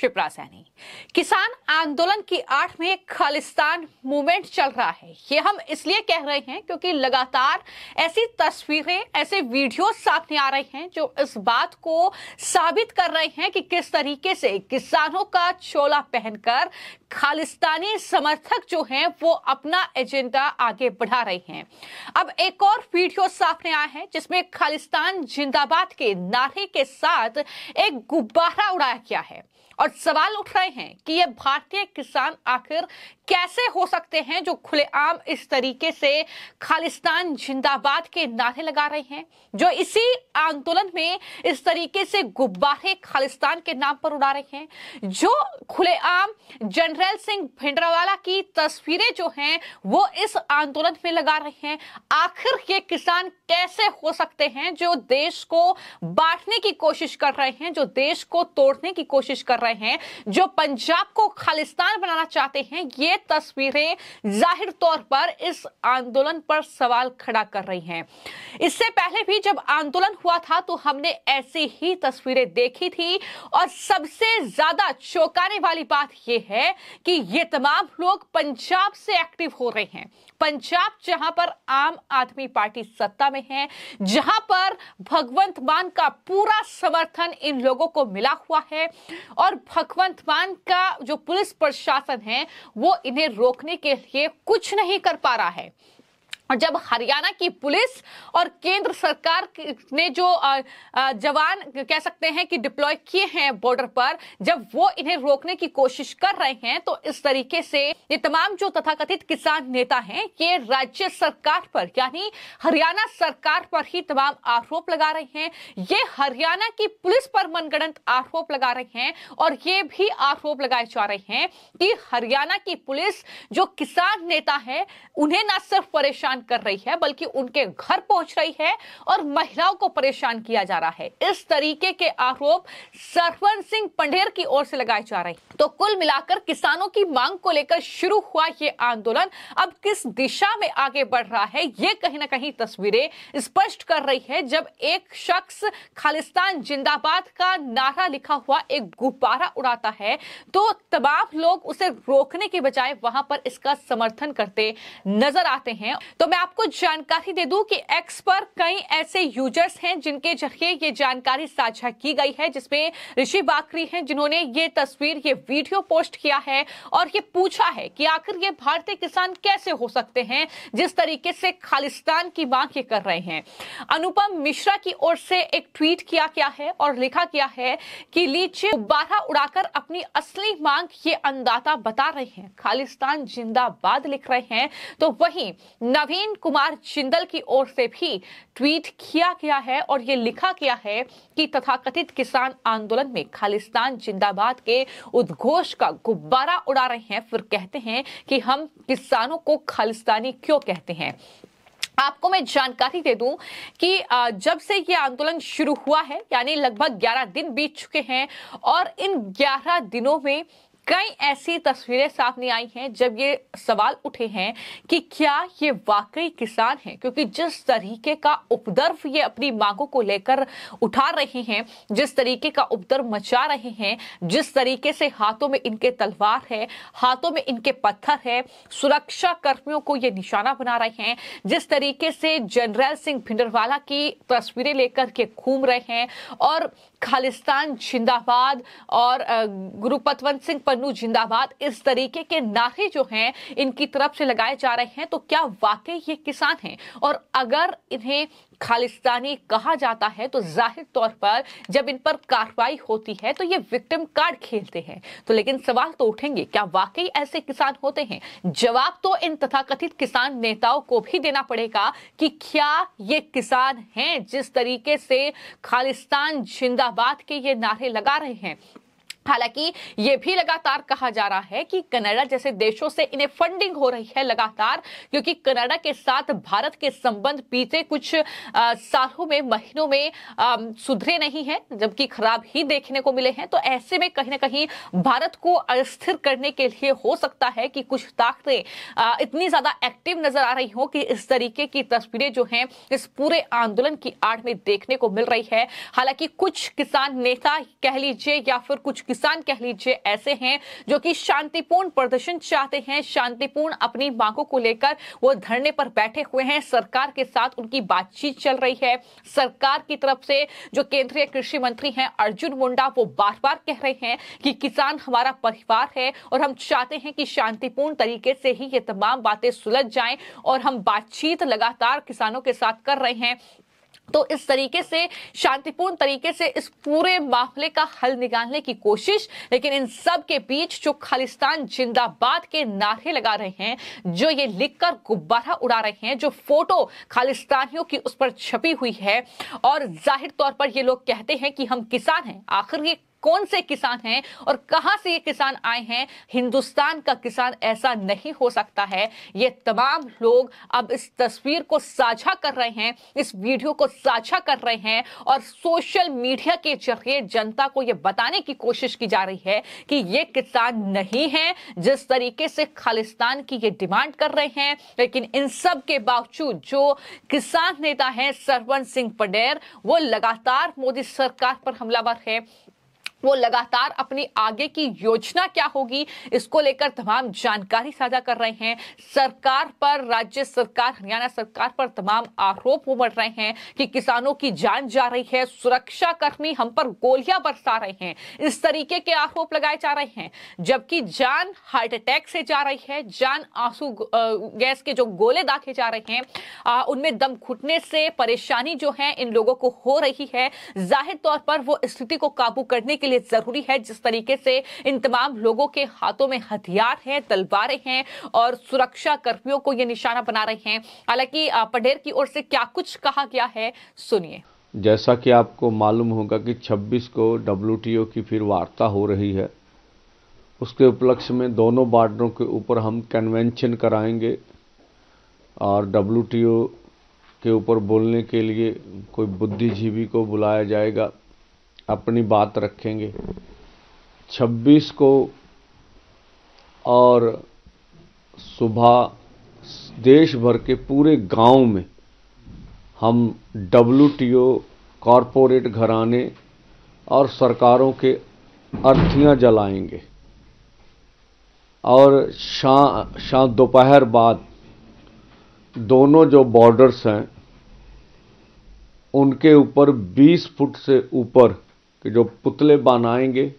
शिप्रा सैनी किसान आंदोलन की आठ में खालिस्तान मूवमेंट चल रहा है ये हम इसलिए कह रहे हैं क्योंकि लगातार ऐसी तस्वीरें ऐसे वीडियो सामने आ रहे हैं जो इस बात को साबित कर रहे हैं कि किस तरीके से किसानों का चोला पहनकर खालिस्तानी समर्थक जो हैं वो अपना एजेंडा आगे बढ़ा रहे हैं अब एक और वीडियो सामने आया है जिसमें खालिस्तान जिंदाबाद के नारे के साथ एक गुब्बारा उड़ाया गया है और सवाल उठ रहे हैं कि ये भारतीय किसान आखिर कैसे हो सकते हैं जो खुलेआम इस तरीके से खालिस्तान जिंदाबाद के नारे लगा रहे हैं जो इसी आंदोलन में इस तरीके से गुब्बारे खालिस्तान के नाम पर उड़ा रहे हैं जो खुलेआम जनरल सिंह भिंडरावाला की तस्वीरें जो हैं वो इस आंदोलन में लगा रहे हैं आखिर ये किसान कैसे हो सकते हैं जो देश को बांटने की कोशिश कर रहे हैं जो देश को तोड़ने की कोशिश कर रहे हैं जो पंजाब को खालिस्तान बनाना चाहते हैं ये तस्वीरें जाहिर तौर पर इस आंदोलन पर सवाल खड़ा कर रही हैं इससे पहले भी जब आंदोलन हुआ था तो हमने ऐसी ही तस्वीरें देखी थी और सबसे ज्यादा चौंकाने वाली बात यह है कि ये तमाम लोग पंजाब से एक्टिव हो रहे हैं पंजाब जहां पर आम आदमी पार्टी सत्ता में है जहां पर भगवंत मान का पूरा समर्थन इन लोगों को मिला हुआ है और भगवंत मान का जो पुलिस प्रशासन है वो इन्हें रोकने के लिए कुछ नहीं कर पा रहा है और जब हरियाणा की पुलिस और केंद्र सरकार ने जो जवान कह सकते हैं कि डिप्लॉय किए हैं बॉर्डर पर जब वो इन्हें रोकने की कोशिश कर रहे हैं तो इस तरीके से ये तमाम जो तथाकथित किसान नेता हैं ये राज्य सरकार पर यानी हरियाणा सरकार पर ही तमाम आरोप लगा रहे हैं ये हरियाणा की पुलिस पर मनगणंत आरोप लगा रहे हैं और ये भी आरोप लगाए जा रहे हैं कि हरियाणा की पुलिस जो किसान नेता है उन्हें ना सिर्फ परेशान परेशान कर रही है बल्कि उनके घर पहुंच रही है और महिलाओं को परेशान किया जा रहा है इस तरीके के आरोप सरवन सिंह पंडेर की ओर से लगाए जा रहे हैं तो कुल मिलाकर किसानों की मांग को लेकर शुरू हुआ ये आंदोलन अब किस दिशा में आगे बढ़ रहा है ये कहीं ना कहीं तस्वीरें स्पष्ट कर रही है जब एक शख्स खालिस्तान जिंदाबाद का नारा लिखा हुआ एक गुब्बारा उड़ाता है तो तमाम लोग उसे रोकने के बजाय वहां पर इसका समर्थन करते नजर आते हैं तो तो मैं आपको जानकारी दे दूं कि एक्स पर कई ऐसे यूजर्स हैं जिनके जरिए ये जानकारी साझा की गई है जिसमें ऋषि बाकरी हैं जिन्होंने ये तस्वीर ये वीडियो पोस्ट किया है और ये पूछा है कि आखिर ये भारतीय किसान कैसे हो सकते हैं जिस तरीके से खालिस्तान की मांग ये कर रहे हैं अनुपम मिश्रा की ओर से एक ट्वीट किया गया है और लिखा गया है कि लीचे बारह उड़ाकर अपनी असली मांग ये अंदाता बता रहे हैं खालिस्तान जिंदाबाद लिख रहे हैं तो वही नवी प्रवीण कुमार जिंदल की ओर से भी ट्वीट किया गया है और ये लिखा गया है कि तथाकथित किसान आंदोलन में खालिस्तान जिंदाबाद के उद्घोष का गुब्बारा उड़ा रहे हैं फिर कहते हैं कि हम किसानों को खालिस्तानी क्यों कहते हैं आपको मैं जानकारी दे दूं कि जब से ये आंदोलन शुरू हुआ है यानी लगभग 11 दिन बीत चुके हैं और इन 11 दिनों में कई ऐसी तस्वीरें सामने आई हैं जब ये सवाल उठे हैं कि क्या ये वाकई किसान हैं क्योंकि जिस तरीके का उपद्रव ये अपनी मांगों को लेकर उठा रहे हैं जिस तरीके का उपद्रव मचा रहे हैं जिस तरीके से हाथों में इनके तलवार है हाथों में इनके पत्थर है सुरक्षा कर्मियों को ये निशाना बना रहे हैं जिस तरीके से जनरल सिंह भिंडरवाला की तस्वीरें लेकर के घूम रहे हैं और खालिस्तान जिंदाबाद और गुरुपतवंत सिंह पन्नू जिंदाबाद इस तरीके के नारे जो हैं इनकी तरफ से लगाए जा रहे हैं तो क्या वाकई ये किसान हैं और अगर इन्हें खालिस्तानी कहा जाता है तो जाहिर तौर पर जब इन पर कार्रवाई होती है तो ये विक्टिम कार्ड खेलते हैं तो लेकिन सवाल तो उठेंगे क्या वाकई ऐसे किसान होते हैं जवाब तो इन तथाकथित किसान नेताओं को भी देना पड़ेगा कि क्या ये किसान हैं जिस तरीके से खालिस्तान जिंदाबाद के ये नारे लगा रहे हैं हालांकि ये भी लगातार कहा जा रहा है कि कनाडा जैसे देशों से इन्हें फंडिंग हो रही है लगातार क्योंकि कनाडा के साथ भारत के संबंध बीते कुछ आ, सालों में महीनों में आ, सुधरे नहीं है जबकि खराब ही देखने को मिले हैं तो ऐसे में कहीं ना कहीं भारत को अस्थिर करने के लिए हो सकता है कि कुछ ताकतें इतनी ज्यादा एक्टिव नजर आ रही हो कि इस तरीके की तस्वीरें जो है इस पूरे आंदोलन की आड़ में देखने को मिल रही है हालांकि कुछ किसान नेता कह लीजिए या फिर कुछ किसान कह लीजिए ऐसे हैं जो कि शांतिपूर्ण प्रदर्शन चाहते हैं शांतिपूर्ण अपनी मांगों को लेकर वो धरने पर बैठे हुए हैं सरकार के साथ उनकी बातचीत चल रही है सरकार की तरफ से जो केंद्रीय कृषि मंत्री हैं अर्जुन मुंडा वो बार बार कह रहे हैं कि किसान हमारा परिवार है और हम चाहते हैं कि शांतिपूर्ण तरीके से ही ये तमाम बातें सुलझ जाएं और हम बातचीत लगातार किसानों के साथ कर रहे हैं तो इस तरीके से शांतिपूर्ण तरीके से इस पूरे मामले का हल निकालने की कोशिश लेकिन इन सब के बीच जो खालिस्तान जिंदाबाद के नारे लगा रहे हैं जो ये लिखकर गुब्बारा उड़ा रहे हैं जो फोटो खालिस्तानियों की उस पर छपी हुई है और जाहिर तौर पर ये लोग कहते हैं कि हम किसान हैं आखिर ये कौन से किसान हैं और कहां से ये किसान आए हैं हिंदुस्तान का किसान ऐसा नहीं हो सकता है ये तमाम लोग अब इस तस्वीर को साझा कर रहे हैं इस वीडियो को साझा कर रहे हैं और सोशल मीडिया के जरिए जनता को यह बताने की कोशिश की जा रही है कि ये किसान नहीं है जिस तरीके से खालिस्तान की ये डिमांड कर रहे हैं लेकिन इन सब के बावजूद जो किसान नेता हैं सरवन सिंह पडेर वो लगातार मोदी सरकार पर हमलावर है वो लगातार अपनी आगे की योजना क्या होगी इसको लेकर तमाम जानकारी साझा कर रहे हैं सरकार पर राज्य सरकार हरियाणा सरकार पर तमाम आरोप उमड़ रहे हैं कि किसानों की जान जा रही है सुरक्षाकर्मी हम पर गोलियां बरसा रहे हैं इस तरीके के आरोप लगाए जा रहे हैं जबकि जान हार्ट अटैक से जा रही है जान आंसू गैस के जो गोले दाखे जा रहे हैं उनमें दम घुटने से परेशानी जो है इन लोगों को हो रही है जाहिर तौर पर वो स्थिति को काबू करने के लिए लिए जरूरी है जिस तरीके से इन तमाम लोगों के हाथों में हथियार हैं तलवारें हैं और सुरक्षा कर्मियों को ये निशाना बना रहे हैं हालांकि पडेर की ओर से क्या कुछ कहा गया है सुनिए जैसा कि आपको मालूम होगा कि 26 को डब्ल्यू की फिर वार्ता हो रही है उसके उपलक्ष्य में दोनों बार्डरों के ऊपर हम कन्वेंशन कराएंगे और डब्ल्यू के ऊपर बोलने के लिए कोई बुद्धिजीवी को बुलाया जाएगा अपनी बात रखेंगे 26 को और सुबह देश भर के पूरे गांव में हम डब्ल्यू टी ओ कॉरपोरेट घराने और सरकारों के अर्थियां जलाएंगे और शाम शाम दोपहर बाद दोनों जो बॉर्डर्स हैं उनके ऊपर 20 फुट से ऊपर कि जो पुतले बनाएंगे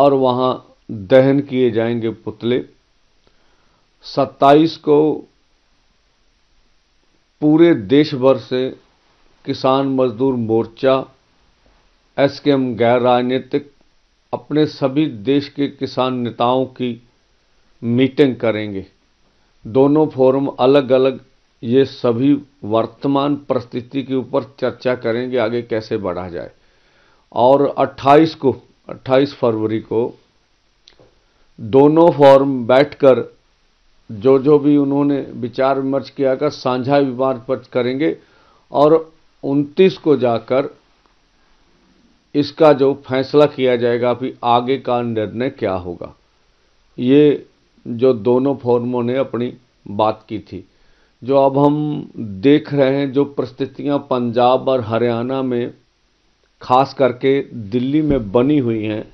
और वहाँ दहन किए जाएंगे पुतले 27 को पूरे देश भर से किसान मजदूर मोर्चा एस के एम गैर राजनीतिक अपने सभी देश के किसान नेताओं की मीटिंग करेंगे दोनों फोरम अलग अलग ये सभी वर्तमान परिस्थिति के ऊपर चर्चा करेंगे आगे कैसे बढ़ा जाए और 28 को 28 फरवरी को दोनों फॉर्म बैठकर जो जो भी उन्होंने विचार विमर्श किया का साझा विवाद पर करेंगे और 29 को जाकर इसका जो फैसला किया जाएगा कि आगे का निर्णय क्या होगा ये जो दोनों फॉर्मों ने अपनी बात की थी जो अब हम देख रहे हैं जो परिस्थितियां पंजाब और हरियाणा में खास करके दिल्ली में बनी हुई हैं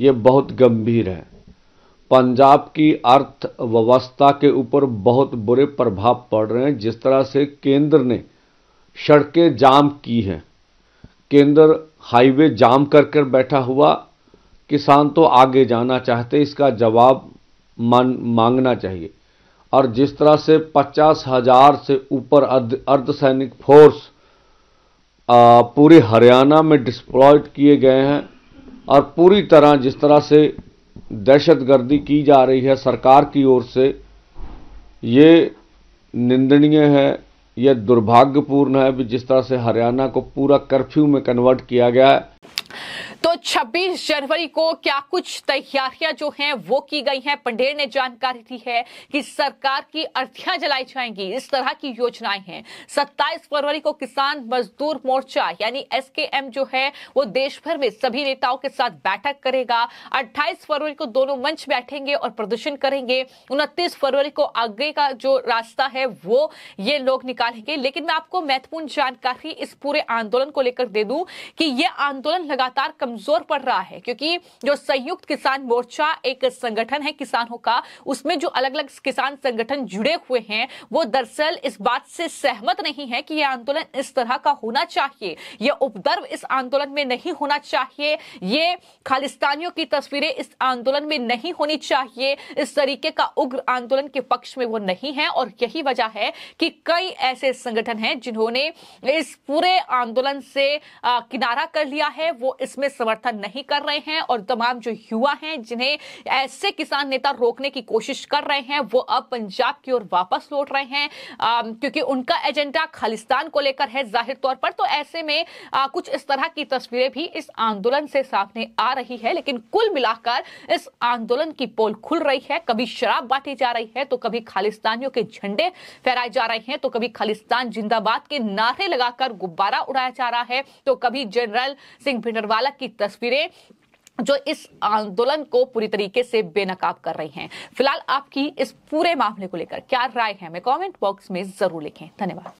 ये बहुत गंभीर है पंजाब की अर्थव्यवस्था के ऊपर बहुत बुरे प्रभाव पड़ रहे हैं जिस तरह से केंद्र ने सड़कें जाम की हैं केंद्र हाईवे जाम कर कर बैठा हुआ किसान तो आगे जाना चाहते इसका जवाब मान मांगना चाहिए और जिस तरह से पचास हजार से ऊपर अर्धसैनिक फोर्स पूरे हरियाणा में डिस्प्लॉयड किए गए हैं और पूरी तरह जिस तरह से दहशतगर्दी की जा रही है सरकार की ओर से ये निंदनीय है यह दुर्भाग्यपूर्ण है भी जिस तरह से हरियाणा को पूरा कर्फ्यू में कन्वर्ट किया गया है तो 26 जनवरी को क्या कुछ तैयारियां जो हैं वो की गई हैं पंडेर ने जानकारी दी है कि सरकार की अर्थियां जलाई जाएंगी इस तरह की योजनाएं हैं 27 फरवरी को किसान मजदूर मोर्चा यानी एसकेएम जो है वो देश भर में सभी नेताओं के साथ बैठक करेगा 28 फरवरी को दोनों मंच बैठेंगे और प्रदर्शन करेंगे उनतीस फरवरी को आगे का जो रास्ता है वो ये लोग निकालेंगे लेकिन मैं आपको महत्वपूर्ण जानकारी इस पूरे आंदोलन को लेकर दे दूं कि ये आंदोलन लगातार कमजोर पड़ रहा है क्योंकि जो संयुक्त किसान मोर्चा एक संगठन है किसानों का उसमें जो अलग अलग किसान संगठन जुड़े हुए हैं वो दरअसल इस बात से सहमत नहीं है कि यह आंदोलन इस तरह का होना चाहिए यह उपद्रव इस आंदोलन में नहीं होना चाहिए ये खालिस्तानियों की तस्वीरें इस आंदोलन में नहीं होनी चाहिए इस तरीके का उग्र आंदोलन के पक्ष में वो नहीं है और यही वजह है कि कई ऐसे संगठन हैं जिन्होंने इस पूरे आंदोलन से किनारा कर लिया है वो इसमें समर्थन नहीं कर रहे हैं और तमाम जो युवा हैं जिन्हें ऐसे किसान नेता रोकने की कोशिश कर रहे हैं वो अब पंजाब की ओर वापस लौट रहे हैं आ, क्योंकि उनका एजेंडा खालिस्तान को लेकर है जाहिर तौर पर तो ऐसे में आ, कुछ इस तरह की तस्वीरें भी इस आंदोलन से सामने आ रही है लेकिन कुल मिलाकर इस आंदोलन की पोल खुल रही है कभी शराब बांटी जा रही है तो कभी खालिस्तानियों के झंडे फहराए जा रहे हैं तो कभी खालिस्तान जिंदाबाद के नारे लगाकर गुब्बारा उड़ाया जा रहा है तो कभी जनरल सिंह भिंडरवाला की की तस्वीरें जो इस आंदोलन को पूरी तरीके से बेनकाब कर रही हैं फिलहाल आपकी इस पूरे मामले को लेकर क्या राय है हमें कमेंट बॉक्स में जरूर लिखें धन्यवाद